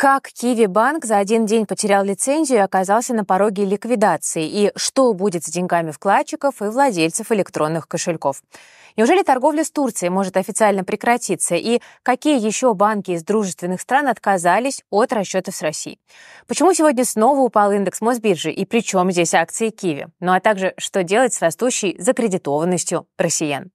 Как Киви-банк за один день потерял лицензию и оказался на пороге ликвидации? И что будет с деньгами вкладчиков и владельцев электронных кошельков? Неужели торговля с Турцией может официально прекратиться? И какие еще банки из дружественных стран отказались от расчетов с Россией? Почему сегодня снова упал индекс Мосбиржи? И при чем здесь акции Киви? Ну а также, что делать с растущей закредитованностью россиян?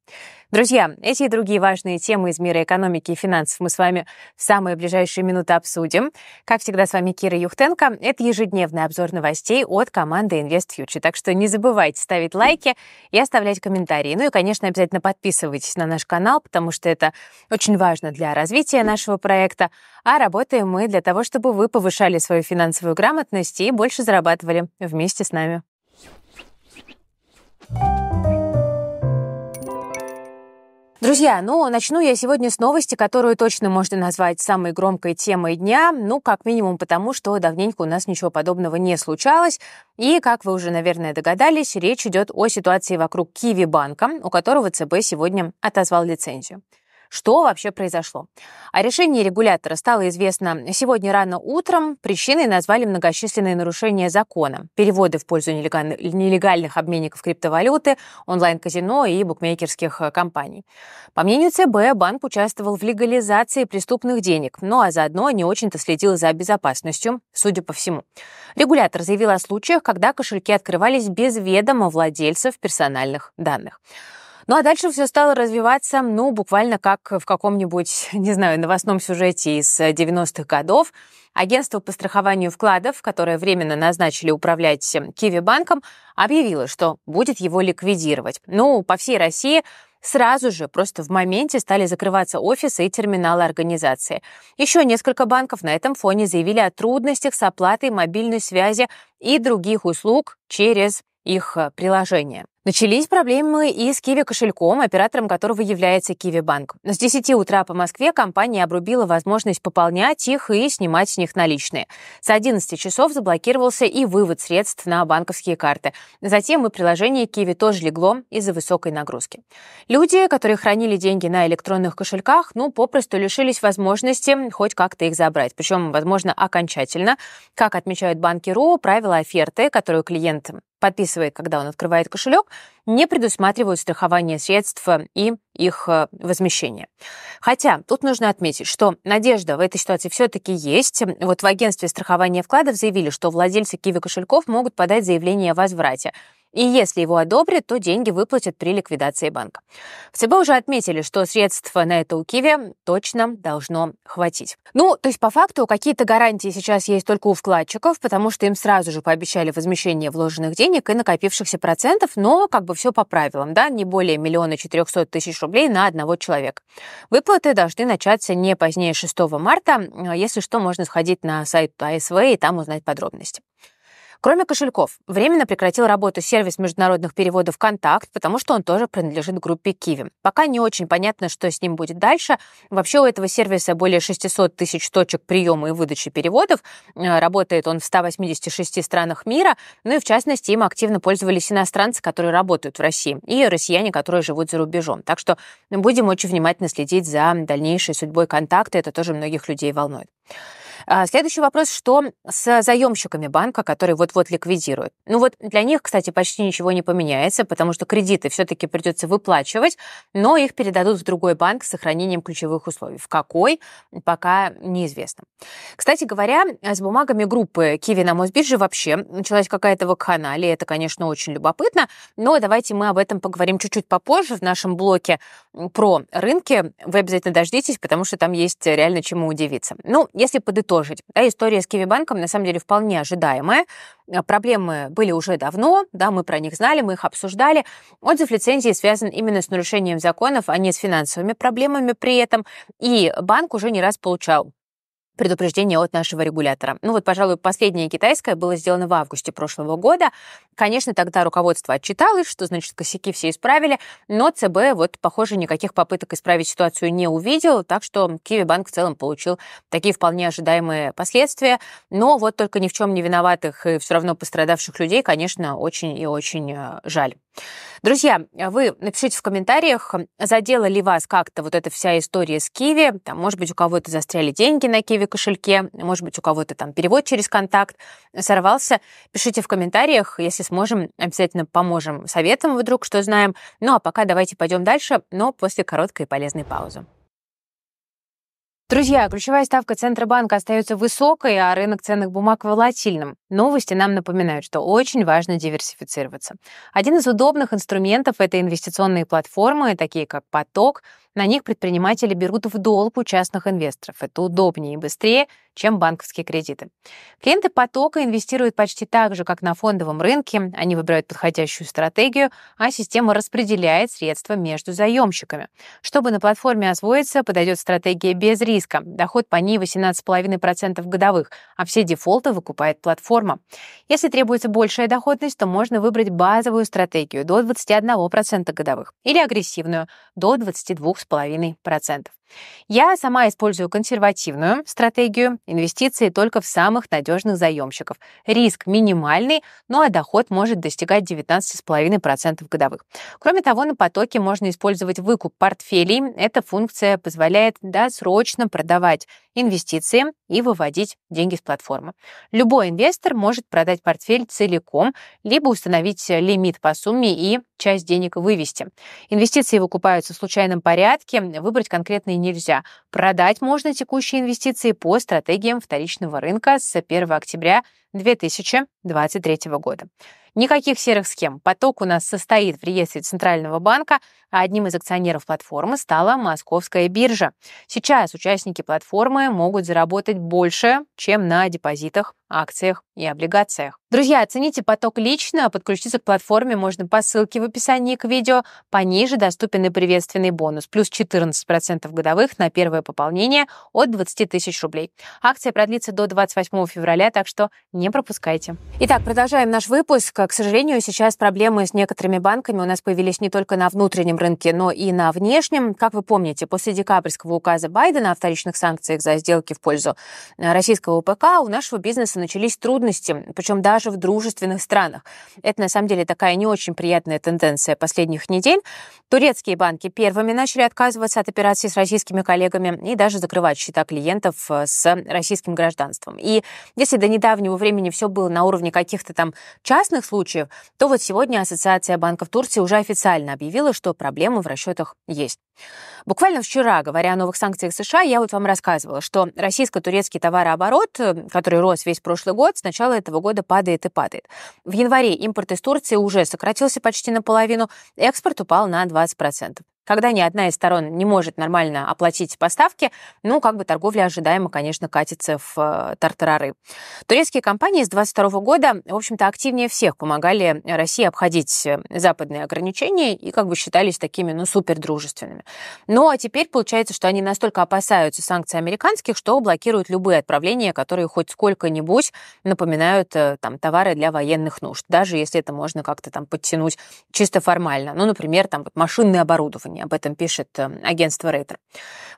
Друзья, эти и другие важные темы из мира экономики и финансов мы с вами в самые ближайшие минуты обсудим. Как всегда, с вами Кира Юхтенко. Это ежедневный обзор новостей от команды Invest Future. Так что не забывайте ставить лайки и оставлять комментарии. Ну и, конечно, обязательно подписывайтесь на наш канал, потому что это очень важно для развития нашего проекта. А работаем мы для того, чтобы вы повышали свою финансовую грамотность и больше зарабатывали вместе с нами. Друзья, ну, начну я сегодня с новости, которую точно можно назвать самой громкой темой дня, ну, как минимум потому, что давненько у нас ничего подобного не случалось. И, как вы уже, наверное, догадались, речь идет о ситуации вокруг Киви банка, у которого ЦБ сегодня отозвал лицензию что вообще произошло. О решении регулятора стало известно сегодня рано утром. Причиной назвали многочисленные нарушения закона, переводы в пользу нелегальных обменников криптовалюты, онлайн-казино и букмекерских э, компаний. По мнению ЦБ, банк участвовал в легализации преступных денег, ну а заодно не очень-то следил за безопасностью, судя по всему. Регулятор заявил о случаях, когда кошельки открывались без ведома владельцев персональных данных. Ну а дальше все стало развиваться, ну, буквально как в каком-нибудь, не знаю, новостном сюжете из 90-х э, годов. Агентство по страхованию вкладов, которое временно назначили управлять эм, Киви банком, объявило, что будет его ликвидировать. Ну, по всей России сразу же, просто в моменте, стали закрываться офисы и терминалы организации. Еще несколько банков на этом фоне заявили о трудностях с оплатой мобильной связи и других услуг через их э, приложение. Начались проблемы и с Kiwi кошельком, оператором которого является Kiwi Банк. С 10 утра по Москве компания обрубила возможность пополнять их и снимать с них наличные. С 11 часов заблокировался и вывод средств на банковские карты. Затем и приложение Kiwi тоже легло из-за высокой нагрузки. Люди, которые хранили деньги на электронных кошельках, ну, попросту лишились возможности хоть как-то их забрать. Причем, возможно, окончательно. Как отмечают банки.ру, правила оферты, которую клиент подписывает, когда он открывает кошелек, не предусматривают страхование средств э, и их э, возмещение. Хотя тут нужно отметить, что надежда в этой ситуации все-таки есть. Вот в агентстве страхования вкладов заявили, что владельцы Киви кошельков могут подать заявление о возврате. И если его одобрят, то деньги выплатят при ликвидации банка. В ЦБ уже отметили, что средства на это у Киви точно должно хватить. Ну, то есть по факту какие-то гарантии сейчас есть только у вкладчиков, потому что им сразу же пообещали возмещение вложенных денег и накопившихся процентов, но как бы все по правилам, да, не более миллиона четырехсот тысяч рублей на одного человека. Выплаты должны начаться не позднее 6 марта. А если что, можно сходить на сайт АСВ и там узнать подробности. Кроме кошельков, временно прекратил работу сервис международных переводов «Контакт», потому что он тоже принадлежит группе Киви. Пока не очень понятно, что с ним будет дальше. Вообще у этого сервиса более 600 тысяч точек приема и выдачи переводов. Э, работает он в 186 странах мира. Ну и в частности, им активно пользовались иностранцы, которые работают в России, и россияне, которые живут за рубежом. Так что будем очень внимательно следить за дальнейшей судьбой «Контакта». Это тоже многих людей волнует. А, следующий вопрос, что с заемщиками банка, которые вот-вот ликвидируют? Ну вот для них, кстати, почти ничего не поменяется, потому что кредиты все-таки придется выплачивать, но их передадут в другой банк с сохранением ключевых условий. В какой, пока неизвестно. Кстати говоря, с бумагами группы Киви на Мосбирже вообще началась какая-то вакханалия, это, конечно, очень любопытно, но давайте мы об этом поговорим чуть-чуть попозже в нашем блоке про рынки. Вы обязательно дождитесь, потому что там есть реально чему удивиться. Ну, если подытожить, подытожить. Да, история с Киви банком на самом деле вполне ожидаемая. Э, проблемы были уже давно, да, мы про них знали, мы их обсуждали. Отзыв лицензии связан именно с нарушением законов, а не с финансовыми проблемами при этом. И банк уже не раз получал предупреждение от нашего регулятора. Ну вот, пожалуй, последнее китайское было сделано в августе прошлого года. Конечно, тогда руководство отчиталось, что, значит, косяки все исправили, но ЦБ, вот, похоже, никаких попыток исправить ситуацию не увидел, так что Киви-банк в целом получил такие вполне ожидаемые последствия. Но вот только ни в чем не виноватых и все равно пострадавших людей, конечно, очень и очень э, жаль. Друзья, вы напишите в комментариях, задела ли вас как-то вот эта вся история с Киви. Там, может быть, у кого-то застряли деньги на Киви кошельке, может быть, у кого-то там перевод через контакт сорвался. Пишите в комментариях, если сможем, обязательно поможем советом вдруг, что знаем. Ну а пока давайте пойдем дальше, но после короткой и полезной паузы. Друзья, ключевая ставка Центробанка остается высокой, а рынок ценных бумаг волатильным. Новости нам напоминают, что очень важно диверсифицироваться. Один из удобных инструментов — это инвестиционные платформы, такие как «Поток», на них предприниматели берут в долг у частных инвесторов. Это удобнее и быстрее, чем банковские кредиты. Клиенты потока инвестируют почти так же, как на фондовом рынке. Они выбирают подходящую стратегию, а система распределяет средства между заемщиками. Чтобы на платформе освоиться, подойдет стратегия без риска. Доход по ней 18,5% годовых, а все дефолты выкупает платформа. Если требуется большая доходность, то можно выбрать базовую стратегию до 21% годовых или агрессивную до 22% 2,5%. Я сама использую консервативную стратегию инвестиции только в самых надежных заемщиков. Риск минимальный, ну а доход может достигать 19,5% годовых. Кроме того, на потоке можно использовать выкуп портфелей. Эта функция позволяет досрочно продавать инвестиции и выводить деньги с платформы. Любой инвестор может продать портфель целиком, либо установить лимит по сумме и часть денег вывести. Инвестиции выкупаются в случайном порядке, выбрать конкретные нельзя. Продать можно текущие инвестиции по стратегиям вторичного рынка с 1 октября 2023 года. Никаких серых схем. Поток у нас состоит в реестре Центрального банка, а одним из акционеров платформы стала Московская биржа. Сейчас участники платформы могут заработать больше, чем на депозитах, акциях и облигациях. Друзья, оцените поток лично, а подключиться к платформе можно по ссылке в описании к видео. Пониже доступен и приветственный бонус, плюс 14% годовых на первое пополнение от 20 тысяч рублей. Акция продлится до 28 февраля, так что не пропускайте. Итак, продолжаем наш выпуск. К сожалению, сейчас проблемы с некоторыми банками у нас появились не только на внутреннем рынке, но и на внешнем. Как вы помните, после декабрьского указа Байдена о вторичных санкциях за сделки в пользу э, российского УПК у нашего бизнеса начались трудности, причем даже даже в дружественных странах. Это на самом деле такая не очень приятная тенденция последних недель. Турецкие банки первыми начали отказываться от операций с российскими коллегами и даже закрывать счета клиентов э, с российским гражданством. И если до недавнего времени все было на уровне каких-то там частных случаев, то вот сегодня Ассоциация банков Турции уже официально объявила, что проблемы в расчетах есть. Буквально вчера, говоря о новых санкциях США, я вот вам рассказывала, что российско-турецкий товарооборот, э, который рос весь прошлый год, с начала этого года падает падает и падает. В январе импорт из Турции уже сократился почти наполовину, экспорт упал на 20%. Когда ни одна из сторон не может нормально оплатить поставки, ну, как бы торговля ожидаемо, конечно, катится в э, тартарары. Турецкие компании с 22 года, в общем-то, активнее всех помогали России обходить э, западные ограничения и как бы считались такими, ну, супердружественными. Ну, а теперь получается, что они настолько опасаются санкций американских, что блокируют любые отправления, которые хоть сколько-нибудь напоминают э, там товары для военных нужд, даже если это можно как-то там подтянуть чисто формально. Ну, например, там машинное оборудование исследование. Об этом пишет эм, агентство Рейтер.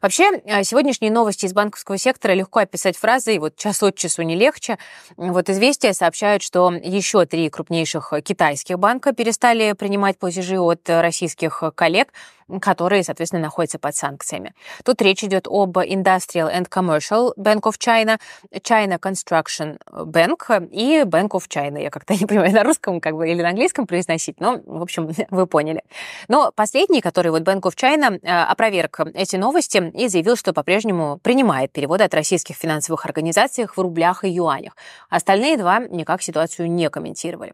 Вообще, э, сегодняшние новости из банковского сектора легко описать фразой «вот час от часу не легче». Вот «Известия» сообщают, что еще три крупнейших китайских банка перестали принимать платежи от э, российских коллег которые, соответственно, находятся под санкциями. Тут речь идет об Industrial and Commercial Bank of China, China Construction Bank и Bank of China. Я как-то не понимаю, на русском как бы или на английском произносить, но, в общем, вы поняли. Но последний, который вот Bank of China э, опроверг эти новости и заявил, что по-прежнему принимает переводы от российских финансовых организаций в рублях и юанях. Остальные два никак ситуацию не комментировали.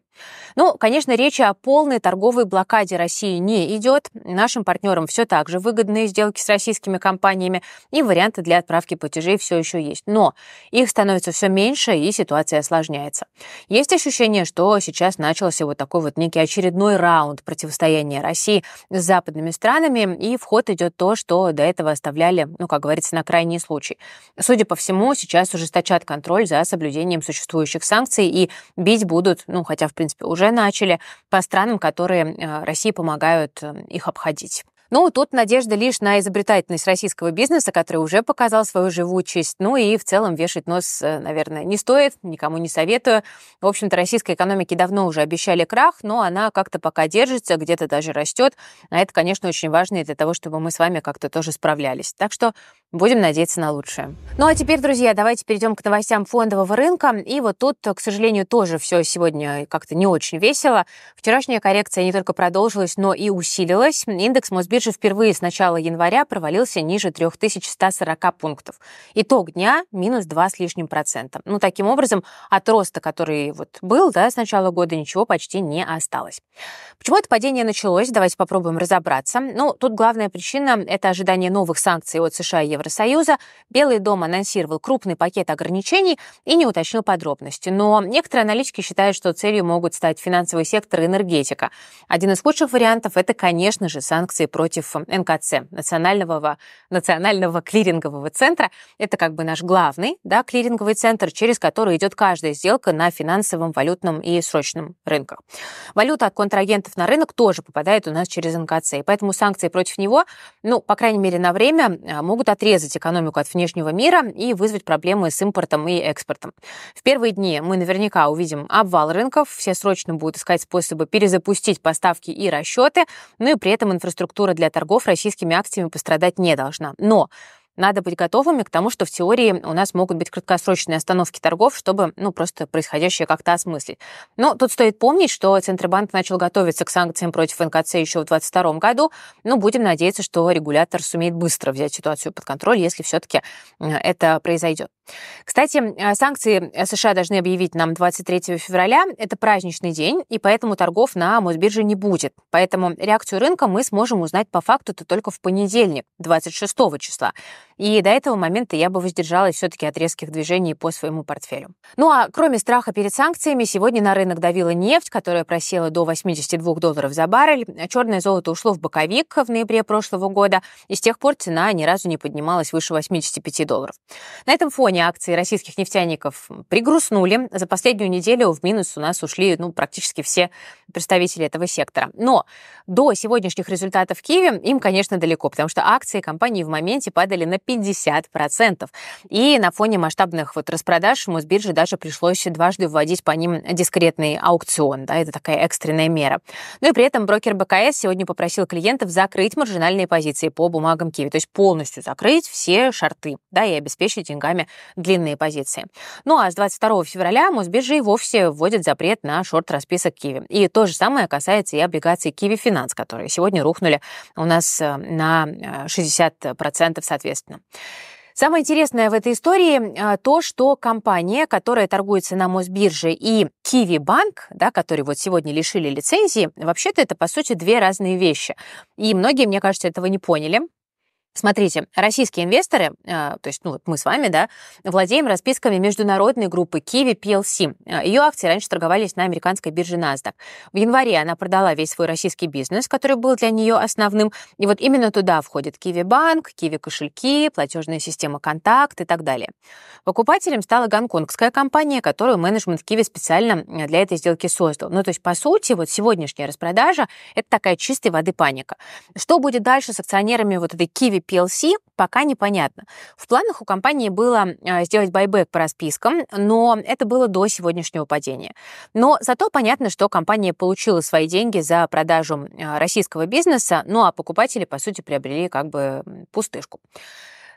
Ну, конечно, речи о полной торговой блокаде России не идет. Нашим партнерам партнерам все так же выгодные сделки с российскими компаниями и варианты для отправки платежей все еще есть. Но их становится все меньше и ситуация осложняется. Есть ощущение, что сейчас начался вот такой вот некий очередной раунд противостояния России с западными странами, и вход идет то, что до этого оставляли, ну, как говорится, на крайний случай. Судя по всему, сейчас ужесточат контроль за соблюдением существующих санкций и бить будут, ну, хотя, в принципе, уже начали, по странам, которые э, России помогают э, их обходить. Ну, тут надежда лишь на изобретательность российского бизнеса, который уже показал свою живучесть. Ну и в целом вешать нос, э, наверное, не стоит, никому не советую. В общем-то, российской экономике давно уже обещали крах, но она как-то пока держится, где-то даже растет. А это, конечно, очень важно и для того, чтобы мы с вами как-то тоже справлялись. Так что будем надеяться на лучшее. Ну а теперь, друзья, давайте перейдем к новостям фондового рынка. И вот тут, к сожалению, тоже все сегодня как-то не очень весело. Вчерашняя коррекция не только продолжилась, но и усилилась. Индекс Мосбиржи же впервые с начала января провалился ниже 3140 пунктов. Итог дня минус 2 с лишним процента. Ну, таким образом, от роста, который вот был да, с начала года, ничего почти не осталось. Почему это падение началось? Давайте попробуем разобраться. Ну, тут главная причина – это ожидание новых санкций от США и Евросоюза. Белый дом анонсировал крупный пакет ограничений и не уточнил подробности. Но некоторые аналитики считают, что целью могут стать финансовый сектор и энергетика. Один из худших вариантов – это, конечно же, санкции против против эм, НКЦ, Национального, Национального клирингового центра. Это как бы наш главный да, клиринговый центр, через который идет каждая сделка на финансовом, валютном и срочном рынках. Валюта от контрагентов на рынок тоже попадает у нас через НКЦ, и поэтому санкции против него, ну, по крайней мере, на время э, могут отрезать экономику от внешнего мира и вызвать проблемы с импортом и экспортом. В первые дни мы наверняка увидим обвал рынков, все срочно будут искать способы перезапустить поставки и расчеты, ну и при этом инфраструктура для для торгов российскими акциями пострадать не должна. Но надо быть готовыми к тому, что в теории у нас могут быть краткосрочные остановки торгов, чтобы ну, просто происходящее как-то осмыслить. Но тут стоит помнить, что Центробанк начал готовиться к санкциям против НКЦ еще в 2022 году. Ну, будем надеяться, что регулятор сумеет быстро взять ситуацию под контроль, если все-таки э, это произойдет. Кстати, э, санкции э, США должны объявить нам 23 февраля. Это праздничный день, и поэтому торгов на Мосбирже не будет. Поэтому реакцию рынка мы сможем узнать по факту-то только в понедельник, 26 числа. И до этого момента я бы воздержалась все-таки от резких движений по своему портфелю. Ну а кроме страха перед санкциями, сегодня на рынок давила нефть, которая просела до 82 долларов за баррель. Черное золото ушло в боковик в ноябре прошлого года, и с тех пор цена ни разу не поднималась выше 85 долларов. На этом фоне фоне акции российских нефтяников пригрустнули. За последнюю неделю в минус у нас ушли ну, практически все представители этого сектора. Но до сегодняшних результатов в Киеве им, конечно, далеко, потому что акции компании в моменте падали на 50%. И на фоне масштабных вот распродаж Мосбирже даже пришлось дважды вводить по ним дискретный аукцион. Да, это такая экстренная мера. Ну и при этом брокер БКС сегодня попросил клиентов закрыть маржинальные позиции по бумагам Киеве то есть полностью закрыть все шарты да, и обеспечить деньгами длинные позиции. Ну а с 22 февраля Мосбиржа и вовсе вводит запрет на шорт-расписок Киви. И то же самое касается и облигаций Киви Финанс, которые сегодня рухнули у нас э, на 60% э, соответственно. Самое интересное в этой истории э, то, что компания, которая торгуется на Мосбирже, и Киви Банк, да, который вот сегодня лишили лицензии, вообще-то это, по сути, две разные вещи. И многие, мне кажется, этого не поняли. Смотрите, российские инвесторы, а, то есть ну, вот мы с вами, да, владеем расписками международной группы Kiwi PLC. А, Ее акции раньше торговались на американской бирже NASDAQ. В январе она продала весь свой российский бизнес, который был для нее основным. И вот именно туда входит Kiwi Банк, Kiwi кошельки, платежная система Контакт и так далее. Покупателем стала гонконгская компания, которую менеджмент Kiwi специально а, для этой сделки создал. Ну, то есть, по сути, вот сегодняшняя распродажа – это такая чистой воды паника. Что будет дальше с акционерами вот этой Kiwi PLC, пока непонятно. В планах у компании было э, сделать байбек по распискам, но это было до сегодняшнего падения. Но зато понятно, что компания получила свои деньги за продажу э, российского бизнеса, ну а покупатели, по сути, приобрели как бы пустышку.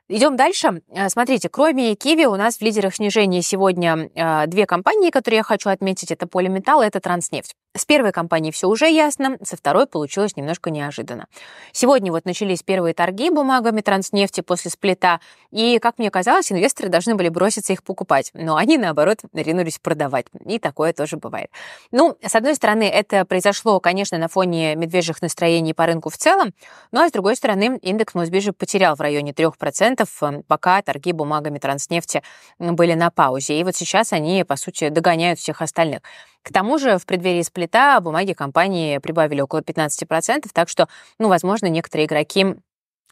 Идем дальше. Э, смотрите, кроме Киви у нас в лидерах снижения сегодня э, две компании, которые я хочу отметить. Это Полиметалл и это Транснефть. С первой компанией все уже ясно, со второй получилось немножко неожиданно. Сегодня вот начались первые торги бумагами транснефти после сплита, и, как мне казалось, инвесторы должны были броситься их покупать, но они, наоборот, ринулись продавать, и такое тоже бывает. Ну, с одной стороны, это произошло, конечно, на фоне медвежьих настроений по рынку в целом, ну, а с другой стороны, индекс Мосбиржи потерял в районе 3%, 10%, эм, пока торги бумагами транснефти были на паузе. И вот сейчас они, по сути, догоняют всех остальных. К тому же в преддверии сплита бумаги компании прибавили около 15%, так что, ну, возможно, некоторые игроки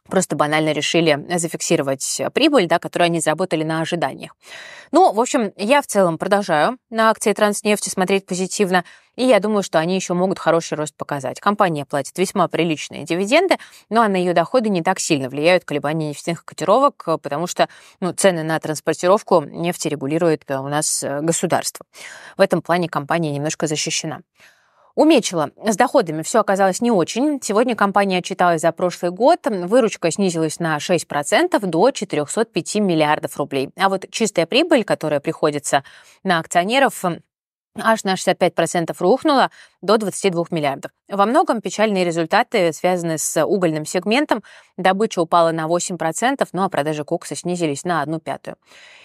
просто банально решили зафиксировать э, прибыль, да, которую они заработали на ожиданиях. Ну, в общем, я в целом продолжаю на акции Транснефти смотреть позитивно, и я думаю, что они еще могут хороший рост показать. Компания платит весьма приличные дивиденды, но на ее доходы не так сильно влияют колебания нефтяных котировок, э, потому что ну, цены на транспортировку нефти регулирует э, у нас государство. В этом плане компания немножко защищена. У Мечела с доходами все оказалось не очень. Сегодня компания отчиталась за прошлый год. Выручка снизилась на 6% до 405 миллиардов рублей. А вот чистая прибыль, которая приходится на акционеров, аж на 65% рухнула до 22 миллиардов. Во многом печальные результаты связаны с угольным сегментом. Добыча упала на 8%, ну а продажи кокса снизились на одну пятую.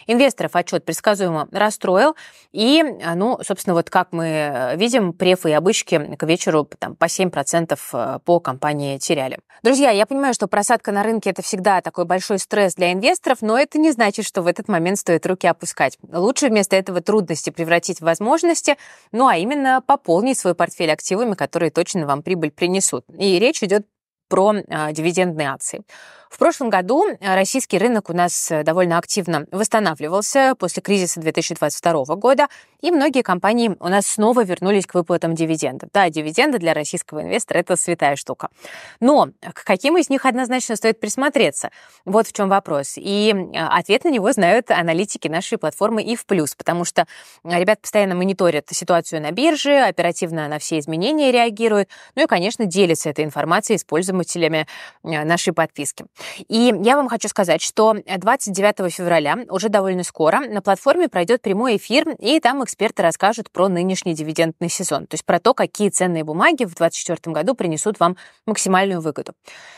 Инвесторов отчет предсказуемо расстроил. И, а, ну, собственно, вот как мы видим, префы и обычки к вечеру там, по 7% э, по компании теряли. Друзья, я понимаю, что просадка на рынке – это всегда такой большой стресс для инвесторов, но это не значит, что в этот момент стоит руки опускать. Лучше вместо этого трудности превратить в возможности, ну а именно пополнить свой портфель портфель активами, которые точно вам прибыль принесут. И речь идет про а, дивидендные акции. В прошлом году э, российский рынок у нас э, довольно активно восстанавливался после кризиса 2022 года, и многие компании у нас снова вернулись к выплатам дивидендов. Да, дивиденды для российского инвестора – это святая штука. Но к каким из них однозначно стоит присмотреться? Вот в чем вопрос. И э, ответ на него знают аналитики нашей платформы и в плюс, потому что ребят постоянно мониторят ситуацию на бирже, оперативно на все изменения реагируют, ну и, конечно, делятся этой информацией с пользователями нашей подписки. И я вам хочу сказать, что 29 э, февраля, уже довольно скоро, на платформе пройдет прямой эфир, и там эксперты расскажут про нынешний дивидендный сезон, то есть про то, какие ценные бумаги в 2024 году принесут вам максимальную выгоду.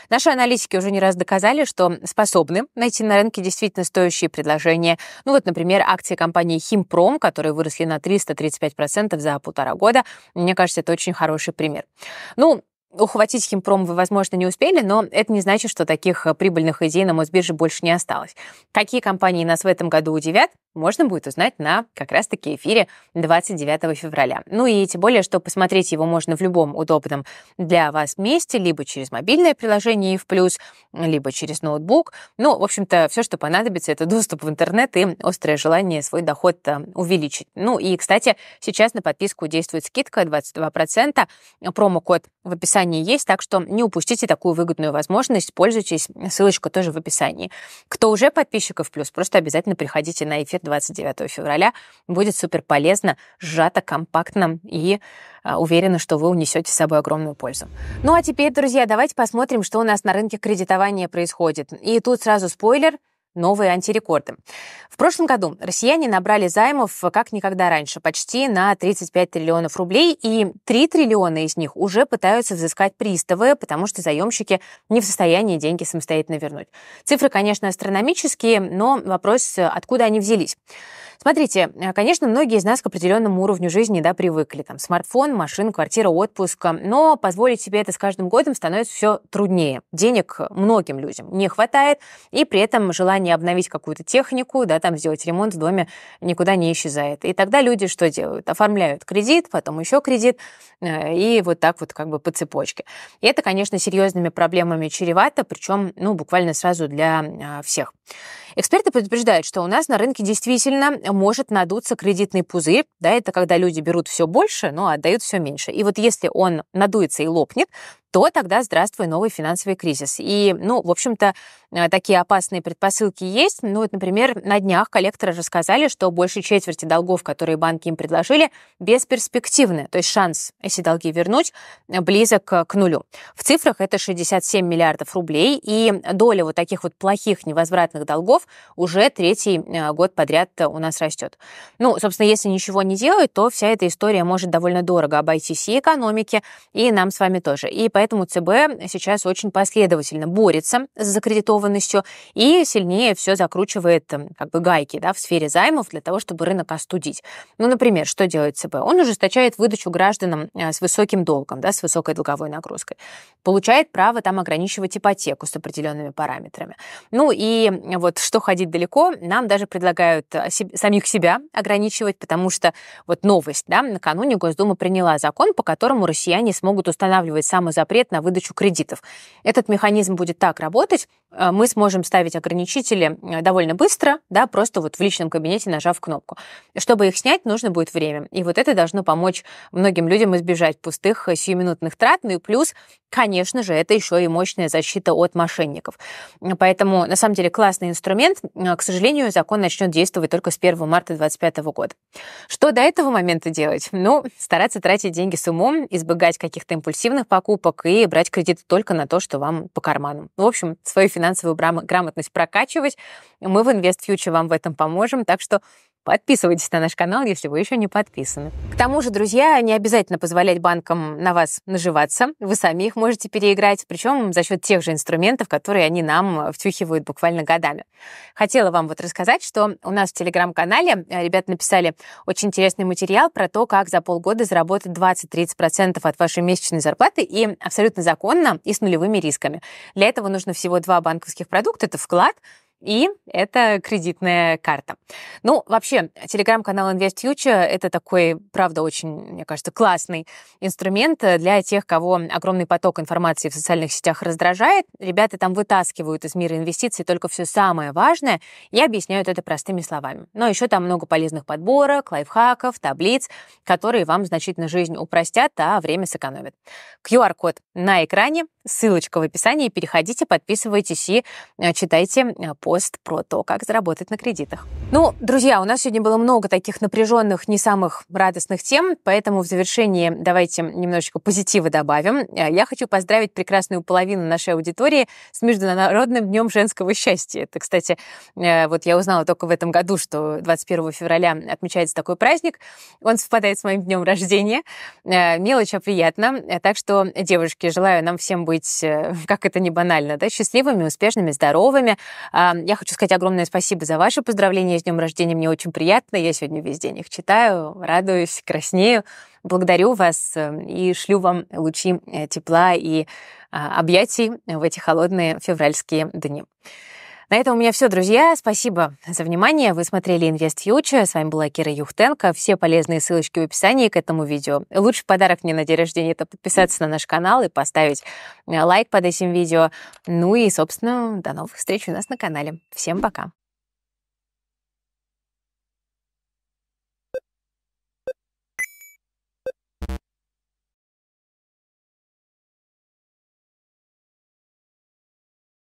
Наши аналитики уже не раз доказали, что способны найти на рынке действительно стоящие предложения. Ну вот, например, акции компании Химпром, которые выросли на 335% за полтора года. Мне кажется, это очень хороший пример. Ну, Ухватить Химпром вы, возможно, не успели, но это не значит, что таких э, прибыльных идей на Мосбирже больше не осталось. Какие компании нас в этом году удивят? можно будет узнать на как раз-таки эфире 29 февраля. Ну и тем более, что посмотреть его можно в любом удобном для вас месте, либо через мобильное приложение и в плюс, либо через ноутбук. Ну, в общем-то, все, что понадобится, это доступ в интернет и острое желание свой доход э, увеличить. Ну и, кстати, сейчас на подписку действует скидка 22%. Промокод в описании есть, так что не упустите такую выгодную возможность, пользуйтесь, ссылочка тоже в описании. Кто уже подписчиков плюс, просто обязательно приходите на эфир будет 29 февраля. Будет супер полезно, сжато, компактно и а, уверена, что вы унесете с собой огромную пользу. Ну а теперь, друзья, давайте посмотрим, что у нас на рынке кредитования происходит. И тут сразу спойлер – новые антирекорды. В прошлом году россияне набрали займов э, как никогда раньше, почти на 35 триллионов рублей, и 3 триллиона из них уже пытаются взыскать приставы, потому что заемщики не в состоянии деньги самостоятельно вернуть. Цифры, конечно, астрономические, но вопрос, э, откуда они взялись. Смотрите, э, конечно, многие из нас к определенному уровню жизни да, привыкли. Там смартфон, машина, квартира, отпуск. Э, но позволить себе это с каждым годом становится все труднее. Денег э, многим людям не хватает, и при этом желание обновить какую-то технику, да, там сделать ремонт в доме никуда не исчезает. И тогда люди что делают? Оформляют кредит, потом еще кредит, и вот так вот как бы по цепочке. И это, конечно, серьезными проблемами чревато, причем, ну, буквально сразу для всех. Эксперты предупреждают, что у нас на рынке действительно может надуться кредитный пузырь. Да, это когда люди берут все больше, но отдают все меньше. И вот если он надуется и лопнет, то тогда здравствуй новый финансовый кризис. И, ну, в общем-то, э, такие опасные предпосылки есть. Ну, вот, например, на днях коллекторы сказали что больше четверти долгов, которые банки им предложили, бесперспективны. То есть шанс эти долги вернуть э, близок э, к нулю. В цифрах это 67 миллиардов рублей, и доля вот таких вот плохих невозвратных долгов уже третий год подряд у нас растет. Ну, собственно, если ничего не делать, то вся эта история может довольно дорого обойтись и экономике, и нам с вами тоже. И поэтому поэтому ЦБ сейчас очень последовательно борется с закредитованностью и сильнее все закручивает эм, как бы гайки да, в сфере займов для того, чтобы рынок остудить. Ну, например, что делает ЦБ? Он ужесточает выдачу гражданам э, с высоким долгом, да, с высокой долговой нагрузкой. Получает право там ограничивать ипотеку с определенными параметрами. Ну и вот что ходить далеко, нам даже предлагают э, самих себя ограничивать, потому что вот новость, да, накануне Госдума приняла закон, по которому россияне смогут устанавливать самозапрет запрет на выдачу кредитов. Этот механизм будет так работать. Э, мы сможем ставить ограничители э, довольно быстро, да, просто вот в личном кабинете нажав кнопку. Чтобы их снять, нужно будет время. И вот это должно помочь многим людям избежать пустых э, сиюминутных трат. Ну и плюс, конечно же, это еще и мощная защита от мошенников. Поэтому, на самом деле, классный инструмент. К сожалению, закон начнет действовать только с 1 марта 2025 года. Что до этого момента делать? Ну, стараться тратить деньги с умом, избегать каких-то импульсивных покупок, и брать кредиты только на то, что вам по карману. Ну, в общем, свою финансовую грамотность прокачивать. Мы в InvestFuture вам в этом поможем, так что Подписывайтесь на наш канал, если вы еще не подписаны. К тому же, друзья, не обязательно позволять банкам на вас наживаться. Вы сами их можете переиграть, причем за счет тех же инструментов, которые они нам втюхивают буквально годами. Хотела вам вот рассказать, что у нас в Телеграм-канале э, ребята написали очень интересный материал про то, как за полгода заработать 20-30% от вашей месячной зарплаты и абсолютно законно и с нулевыми рисками. Для этого нужно всего два банковских продукта. Это вклад — и это кредитная карта. Ну, вообще, телеграм-канал InvestFuture — это такой, правда, очень, мне кажется, классный инструмент для тех, кого огромный поток информации в социальных сетях раздражает. Ребята там вытаскивают из мира инвестиций только все самое важное и объясняют это простыми словами. Но еще там много полезных подборок, лайфхаков, таблиц, которые вам значительно жизнь упростят, а время сэкономят. QR-код на экране. Ссылочка в описании. Переходите, подписывайтесь и э, читайте э, пост про то, как заработать на кредитах. Ну, друзья, у нас сегодня было много таких напряженных, не самых радостных тем, поэтому в завершении давайте немножечко позитива добавим. Э, я хочу поздравить прекрасную половину нашей аудитории с Международным днем женского счастья. Это, кстати, вот я узнала только в этом году, что 21 февраля отмечается такой праздник. Он совпадает с моим днем рождения. Мелочь, а приятно. Так что, девушки, желаю нам всем быть, э, как это не банально, да, счастливыми, успешными, здоровыми. А, я хочу сказать огромное спасибо за ваши поздравления с днем рождения. Мне очень приятно. Я сегодня весь день их читаю, радуюсь, краснею. Благодарю вас э, и шлю вам лучи э, тепла и а, объятий в эти холодные февральские дни. На этом у меня все, друзья. Спасибо за внимание. Вы смотрели Invest Future. С вами была Кира Юхтенко. Все полезные ссылочки в описании к этому видео. Лучший подарок мне на день рождения — это подписаться на наш канал и поставить э, лайк под этим видео. Ну и, собственно, до новых встреч у нас на канале. Всем пока!